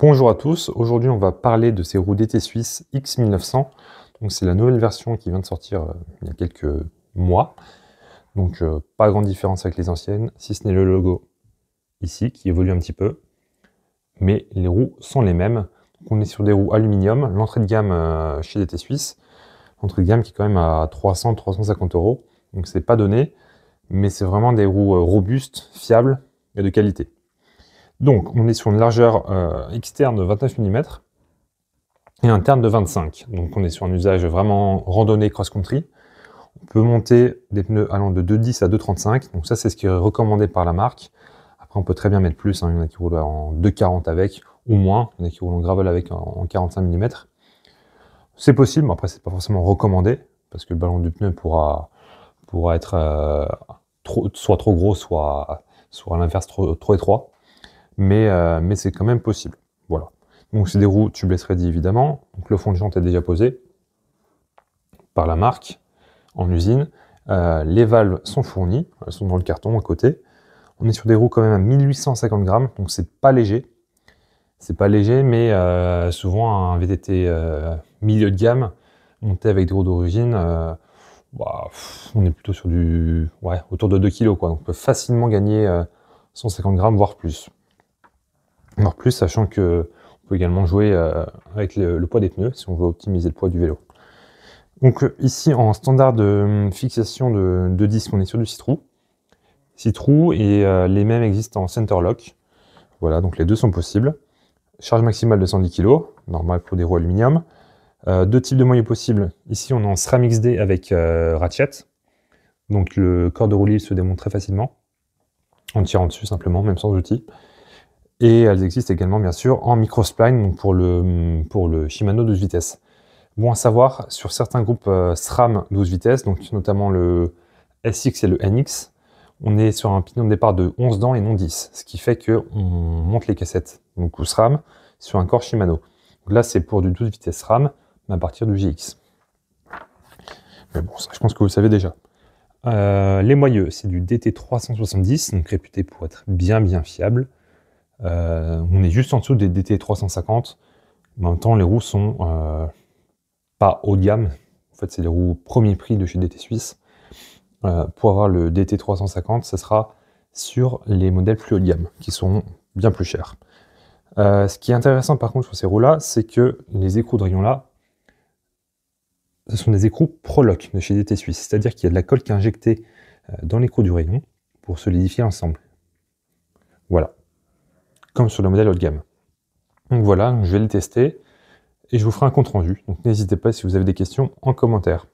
Bonjour à tous, aujourd'hui on va parler de ces roues dt suisse X1900. Donc c'est la nouvelle version qui vient de sortir euh, il y a quelques mois. Donc euh, pas grande différence avec les anciennes, si ce n'est le logo ici qui évolue un petit peu. Mais les roues sont les mêmes. on est sur des roues aluminium, l'entrée de gamme euh, chez DT Suisse. L'entrée de gamme qui est quand même à 300-350 euros. Donc c'est pas donné, mais c'est vraiment des roues robustes, fiables et de qualité. Donc, on est sur une largeur euh, externe de 29 mm et interne de 25. Donc, on est sur un usage vraiment randonnée cross-country. On peut monter des pneus allant de 2,10 à 2,35. Donc ça, c'est ce qui est recommandé par la marque. Après, on peut très bien mettre plus. Hein. Il y en a qui roulent en 2,40 avec ou moins. Il y en a qui roulent en gravel avec en 45 mm. C'est possible, mais après, c'est pas forcément recommandé parce que le ballon du pneu pourra, pourra être euh, trop, soit trop gros, soit, soit à l'inverse trop étroit. Euh, mais, c'est quand même possible. Voilà. Donc c'est des roues tubeless ready évidemment. Donc le fond de jante est déjà posé par la marque en usine. Euh, les valves sont fournies, elles sont dans le carton à côté. On est sur des roues quand même à 1850 grammes, donc c'est pas léger. C'est pas léger, mais euh, souvent un VTT milieu de gamme monté avec des roues d'origine, bah, on est plutôt sur du ouais, autour de 2 kg. Donc on peut facilement gagner 150 grammes, voire plus. En plus, sachant que on peut également jouer euh, avec le, poids des pneus si on veut optimiser le poids du vélo. Donc euh, ici, en standard de hum, fixation de, disque, on est sur du Citrou. Citrou et euh, les mêmes existent en center lock. Voilà, donc les deux sont possibles. Charge maximale de 110 kg, normal pour des roues aluminium. deux types de moyeux possibles. Ici, on est en SRAM XD avec ratchet. Donc le corps de roulis se démonte très facilement en tirant dessus simplement, même sans outil. Et elles existent également, bien sûr, en micro pour le, pour le Shimano 12 vitesses. Bon à savoir, sur certains groupes euh, SRAM 12 vitesses, donc notamment le SX et le NX, on est sur un pignon de départ de 11 dents et non 10, ce qui fait qu'on monte les cassettes, donc ou SRAM, sur un corps Shimano. là, c'est pour du 12 vitesses SRAM, à partir du GX. Mais bon, ça, je pense que vous le savez déjà. Euh, les moyeux, c'est du DT370, donc réputé pour être bien bien fiable. Euh, on est juste en dessous des DT 350. Mais en même temps, les roues sont euh, pas haut de gamme. En fait, c'est les roues premier prix de chez DT Suisse. Euh, pour avoir le DT 350, ce sera sur les modèles plus haut de gamme, qui sont bien plus chers. ce qui est intéressant par contre sur ces roues-là, c'est que les écrous de rayon-là, ce sont des écrous Proloc de chez DT Suisse, c'est-à-dire qu'il y a de la colle qui est injectée dans l'écrou du rayon pour solidifier ensemble. Voilà sur le modèle haut de gamme. Donc voilà, je vais le tester et je vous ferai un compte rendu. Donc n'hésitez pas si vous avez des questions en commentaire.